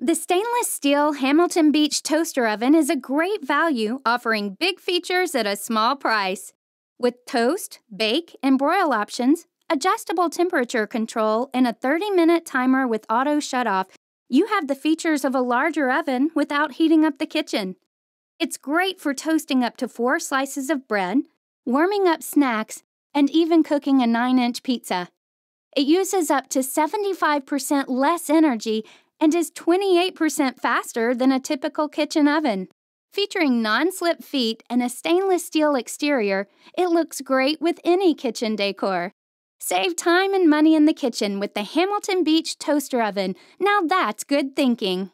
The stainless steel Hamilton Beach toaster oven is a great value, offering big features at a small price. With toast, bake, and broil options, adjustable temperature control, and a 30 minute timer with auto shutoff, you have the features of a larger oven without heating up the kitchen. It's great for toasting up to four slices of bread, warming up snacks, and even cooking a 9 inch pizza. It uses up to 75% less energy and is 28% faster than a typical kitchen oven. Featuring non slip feet and a stainless steel exterior, it looks great with any kitchen decor. Save time and money in the kitchen with the Hamilton Beach Toaster Oven. Now that's good thinking.